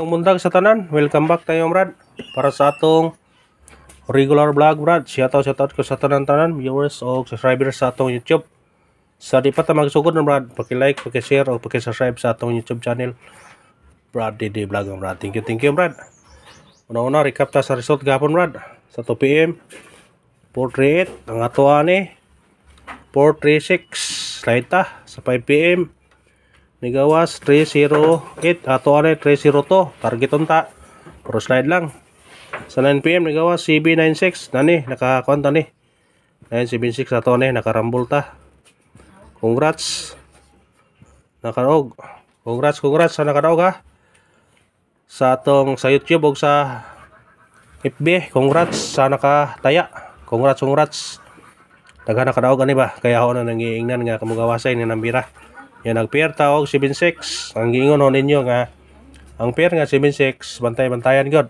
Yung bundag sa tanan, welcome back tayo Brad para sa atong regular vlog Brad. Shoutout shoutout ko sa tanan-tanan viewers o subscribers sa atong YouTube. Sa di pa ta magsugod na Brad, paki-like, paki-share o paki-subscribe sa atong YouTube channel. Brad DD Vlog Brad. Thank you, thank you Brad. Una-una recap ta sa result gapon Brad sa 2 PM. Portrait, ang ato ani. 436 ta sa 5 PM. Nigawas 308 ato are 30 to target unta pro slide lang sa 9pm nigawas CB96 nani nakakonta ni 976 ato ni nakarambol ta congrats Nakarog. congrats congrats sa nakaraog ha sa atong sa youtube o sa FB congrats sa nakataya congrats congrats taga nakaraog ani ba kaya ako na nangiingnan nga kamugawasay ni nambira yan ang pair tawag 76. Ang giingon ho ninyo nga ang pair nga 76 bantay-bantayan god.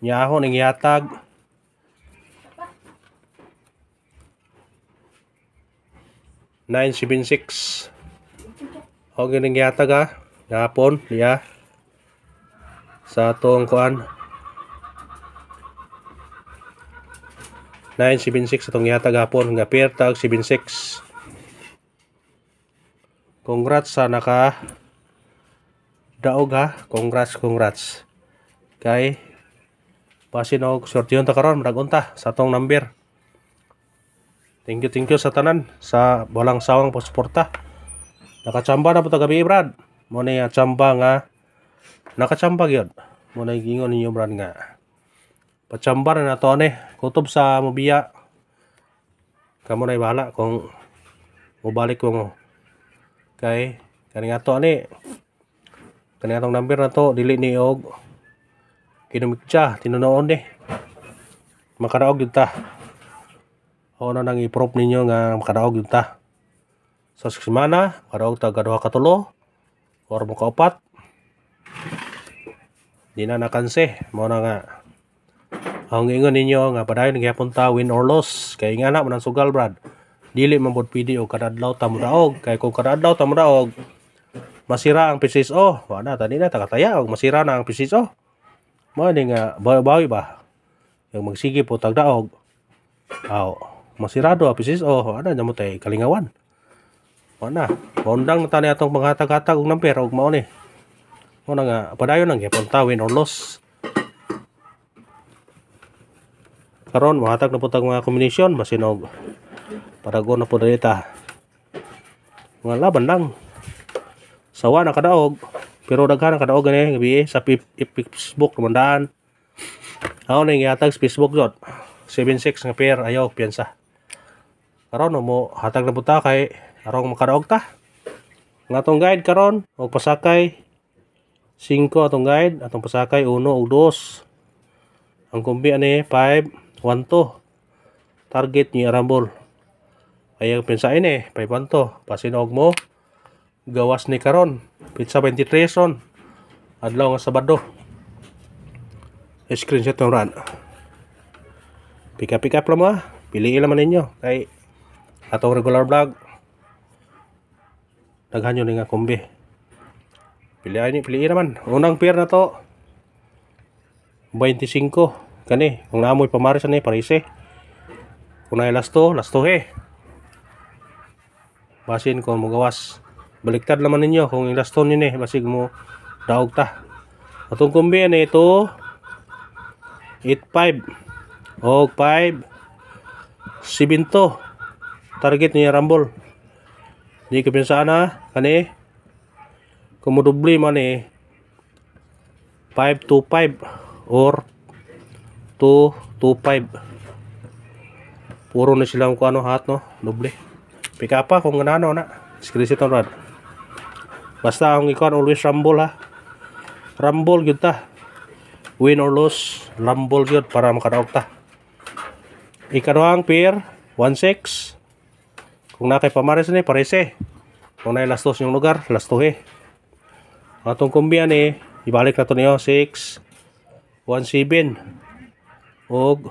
Nya ako yatag. ihatag nine seven six o gining yata ka gapon liya sa atong kuan 976 atong yata gapon nga pair tag 76 congrats sana ka daoga congrats congrats kay pasin og sortiyon ta karon murag unta sa tong number thank you thank you sa tanan sa bolang sawang pasporta, nakachamba na po taga brad mo na chamba nga nakachamba gyud mo na gingon ninyo brad nga pachamba na nato ne kutob sa mobiya kamo na ibala kung mabalik ko kay kani to ani kani atong nampir na to dili ni og kinumikcha tinunoon ni makaraog yun ta o na nang i-proof ninyo nga makaraog yun ta sa so, semana makaraog ta gaduha katulo or mo opat. di na nakanse mo na nga ang ingon ninyo nga padayon Nga punta win or loss Kaya ingana na. Manang sugal brad dili man pod pwede og kadadlaw ta muraog kay kung kadadlaw ta muraog masira ang pisis oh wa tani na takataya og masira na ang pisis oh mo ni nga bawi ba yung magsige po tagdaog aw masirado ang pisis oh ana nya mo tay kalingawan wa na tani atong maghatag-hatag og namper og mao ni mo na nga padayon lang gyapon win or loss karon mahatag na po tag mga kombinasyon masinog paragon na po dalita mga laban lang sawa na kadaog pero daghan ang kadaog gani gabi sa Facebook lumandaan ako na hatag sa Facebook dot 76 nga pair ayaw piyansa karon mo hatag na buta kay arong makadaog ta nga atong guide karon og pasakay 5 atong guide atong pasakay 1 ug 2 ang kumbi ani 5 1 2 target ni Arambol Ayang pinsain eh, paipan to. Pasinog mo, gawas ni karon. Pizza 23 son Adlaw nga Sabado. Screenshot ng ran. Pika pika lang mga. Ah. Piliin naman ninyo. Kay atong regular vlog. Daghan nyo nga kumbi. Piliin, piliin naman. Unang pair na to. 25 kani kung naamoy pamaris ni eh, parise kung na lasto lasto he eh basin kon mo gawas baliktad naman ninyo kung ilaston yun eh basig mo daog ta atong kumbi na ano ito 8.5 og 5 7 target niya rambol di kapinsaan na kani kumudubli man eh 5 to 5 or 2 to 5 puro na silang kung ano hat no doble Pika apa ah, kung ganano na. Skrisi to rad. Basta ang ikon always rumble ha. Rumble gyud ta. Win or lose, rumble gyud para makadaog ta. Ikaduhang pair 16. Kung nakay pamares ni parese. Kung nay lastos yung lugar, lasto he. Atong kumbiya ni ibalik na to niyo 6 17 og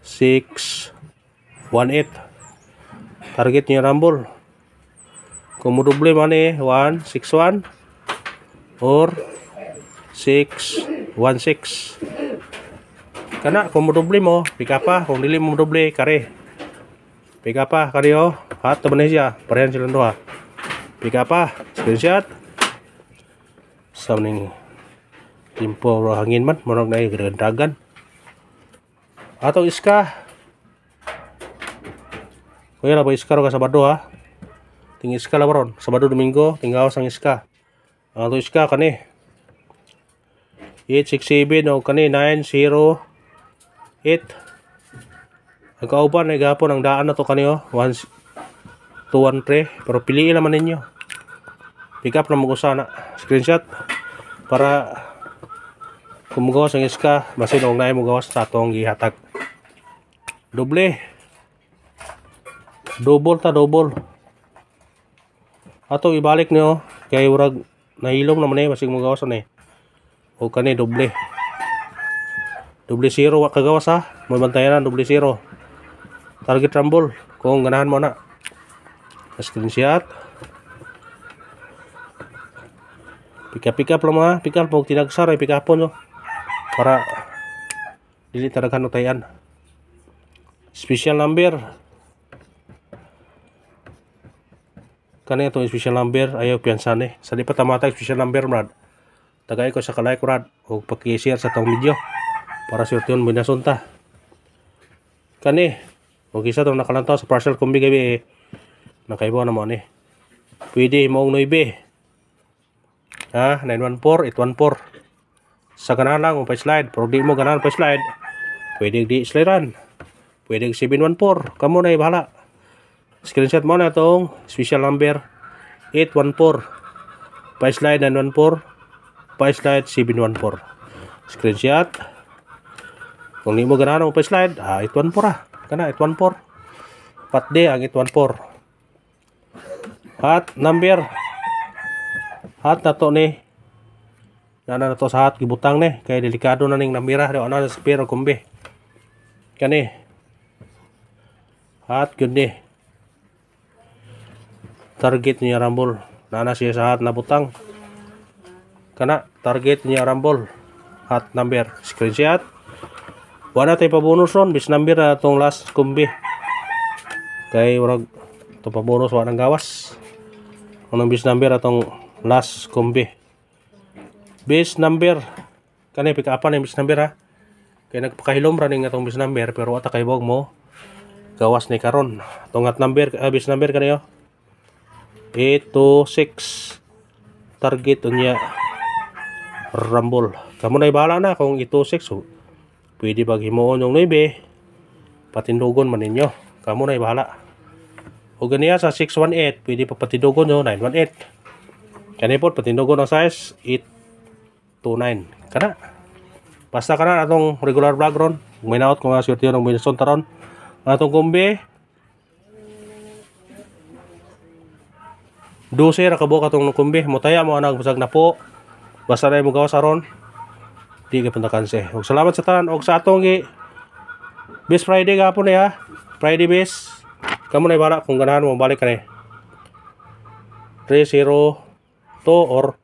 6 18 targetnya Rambul komodo beli mana one six one or six one six karena komodo beli mau pick apa ah, kamu dili mau kare pick apa ah, kare yo oh. hat temennya sih perian jalan doa pick apa ah, screenshot something timpo roh angin man merok naik gerakan atau iskah Kuya ba iska ro ka Sabado ha. Ah. Ting iska la baron. Sabado Domingo tingawas ang iska. Ang ah, to iska kani. 867 o kani 908. Ang kauban ay gapon ang daan na to kani oh. 213 pero piliin naman ninyo. Pick up na mo sana. Screenshot para kumugawas ang iska basin og naay mo gawas sa atong gihatag. Doble double ta double ato ibalik niyo oh. kay urag nailom naman eh basig magawasan eh o kani doble doble zero wa kagawas ha ah. mabantayan na doble zero target rumble kung ganahan mo na screenshot pika pika pick ha ah. pika mga pick up huwag tinagsar ay eh. para dili taragan no tayan special number kani atong special number ayaw piyansa ni sa di patamata special number brad tagay ko sa kalike brad o oh, pag-share sa tong video para sure yun binasunta kani kung isa tong nakalantaw sa parcel kumbi gabi eh na naman eh pwede mong noibe ha 914 814 sa kanan lang kung pa-slide pero di mo ganan pa-slide pwede di ran pwede 714 kamo na ibahala screenshot mo na itong special number 814 Priceline 914 Priceline 714 screenshot kung hindi mo ganahan ang Priceline ah 814 ah kana 814 4D ang 814 hat number hat na to ni nana na to sa hat gibutang ni kaya delikado na ning namira di na sa pero kumbi kani hat gud ni target niya rambol nana siya sa hat na butang kana target niya rambol hat number screenshot wala tayo pabonus ron bis number na itong last kumbi kay wala ito pabonus wala ng gawas unang bis number atong last kumbi bis number kani pick upan yung bis number ha kay nagpakahilom ra ning atong bis number pero atakay bog mo gawas ni karon tong at number uh, ah, bis number kaniyo ito 6 target niya rambol kamo na ibala na kung ito 6 pwede pag himuon yung 9 patindugon man ninyo kamo na ibala o ganiya sa 618 pwede pa patindugon yung 918 kanipot patindugon ang size 829 kana basta kana atong regular vlog ron may naot kung mga swerte yun ang minson taron atong kumbi Dose ra kabo katong nukumbi. Mutaya mo anang busag na po. Basta na mo gawas aron. Di ka pantakanse. Og salamat sa tanan og sa atong gi Best Friday gapon ya Friday best. kamo na ibara kung ganahan mo balik kani. 302 or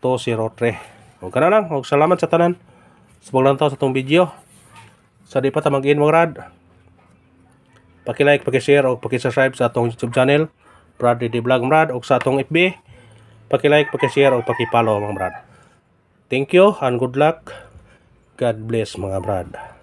203. Og kana lang og salamat sa tanan sa paglantaw sa tong video. Sa di pa ta mag-in mag-rad. Paki-like, paki-share o paki-subscribe sa atong YouTube channel. Brad Didi Vlog Brad og sa atong FB paki-like paki-share og paki-follow mga Brad thank you and good luck God bless mga Brad